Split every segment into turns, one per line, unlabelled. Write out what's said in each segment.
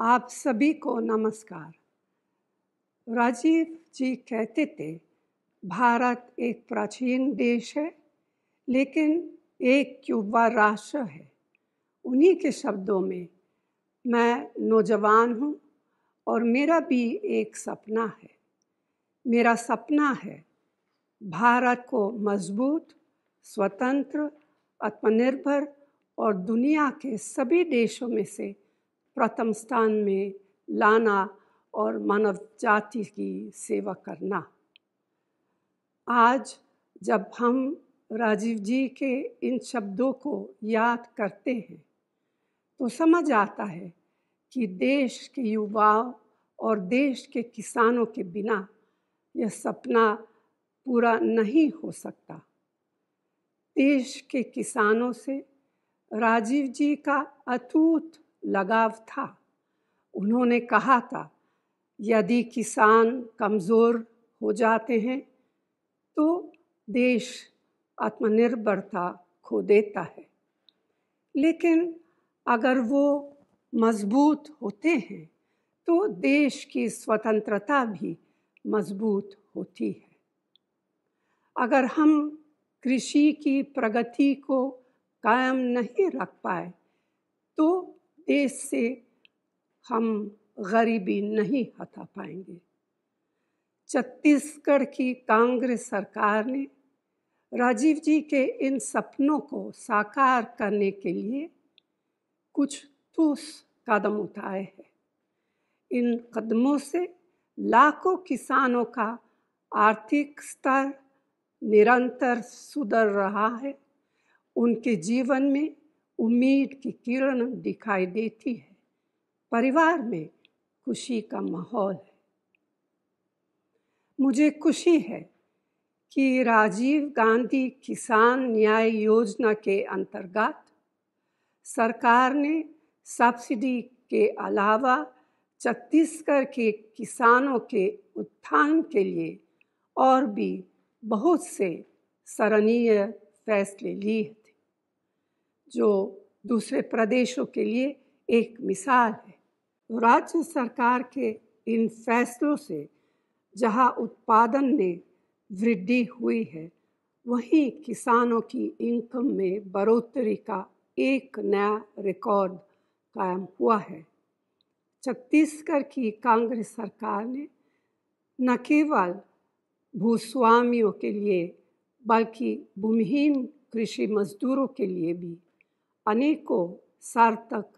आप सभी को नमस्कार राजीव जी कहते थे भारत एक प्राचीन देश है लेकिन एक क्यूबा राष्ट्र है उन्हीं के शब्दों में मैं नौजवान हूँ और मेरा भी एक सपना है मेरा सपना है भारत को मजबूत स्वतंत्र आत्मनिर्भर और दुनिया के सभी देशों में से प्रथम स्थान में लाना और मानव जाति की सेवा करना आज जब हम राजीव जी के इन शब्दों को याद करते हैं तो समझ आता है कि देश के युवाओं और देश के किसानों के बिना यह सपना पूरा नहीं हो सकता देश के किसानों से राजीव जी का अतूत लगाव था उन्होंने कहा था यदि किसान कमज़ोर हो जाते हैं तो देश आत्मनिर्भरता खो देता है लेकिन अगर वो मजबूत होते हैं तो देश की स्वतंत्रता भी मजबूत होती है अगर हम कृषि की प्रगति को कायम नहीं रख पाए तो देश से हम गरीबी नहीं हटा पाएंगे छत्तीसगढ़ की कांग्रेस सरकार ने राजीव जी के इन सपनों को साकार करने के लिए कुछ ठोस कदम उठाए हैं इन कदमों से लाखों किसानों का आर्थिक स्तर निरंतर सुधर रहा है उनके जीवन में उम्मीद की किरण दिखाई देती है परिवार में खुशी का माहौल है मुझे खुशी है कि राजीव गांधी किसान न्याय योजना के अंतर्गत सरकार ने सब्सिडी के अलावा छत्तीसगढ़ के किसानों के उत्थान के लिए और भी बहुत से सराहनीय फैसले लिए जो दूसरे प्रदेशों के लिए एक मिसाल है तो राज्य सरकार के इन फैसलों से जहां उत्पादन में वृद्धि हुई है वहीं किसानों की इनकम में बढ़ोतरी का एक नया रिकॉर्ड कायम हुआ है छत्तीसगढ़ की कांग्रेस सरकार ने न केवल भूस्वामियों के लिए बल्कि भूमिहीन कृषि मजदूरों के लिए भी अनेकों सार्थक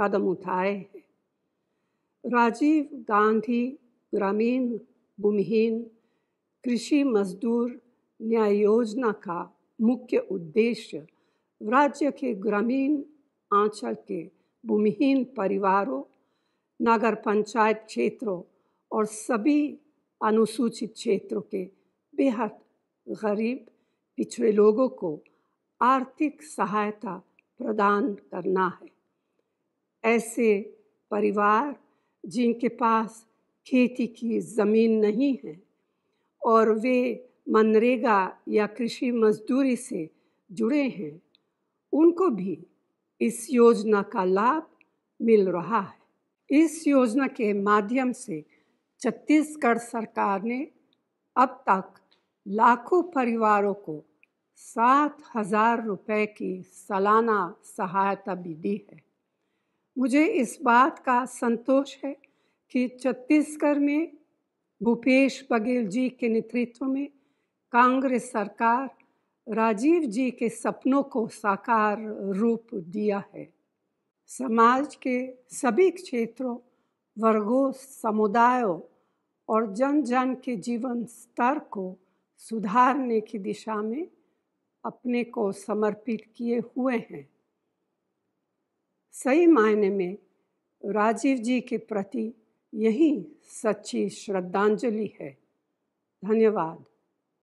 कदम उठाए हैं राजीव गांधी ग्रामीण भूमिहीन कृषि मजदूर न्याय योजना का मुख्य उद्देश्य राज्य के ग्रामीण आंचल के भूमिहीन परिवारों नगर पंचायत क्षेत्रों और सभी अनुसूचित क्षेत्रों के बेहद गरीब पिछड़े लोगों को आर्थिक सहायता प्रदान करना है ऐसे परिवार जिनके पास खेती की ज़मीन नहीं है और वे मनरेगा या कृषि मजदूरी से जुड़े हैं उनको भी इस योजना का लाभ मिल रहा है इस योजना के माध्यम से छत्तीसगढ़ सरकार ने अब तक लाखों परिवारों को सात हज़ार रुपये की सालाना सहायता भी दी है मुझे इस बात का संतोष है कि छत्तीसगढ़ में भूपेश बघेल जी के नेतृत्व में कांग्रेस सरकार राजीव जी के सपनों को साकार रूप दिया है समाज के सभी क्षेत्रों वर्गों समुदायों और जन जन के जीवन स्तर को सुधारने की दिशा में अपने को समर्पित किए हुए हैं सही मायने में राजीव जी के प्रति यही सच्ची श्रद्धांजलि है धन्यवाद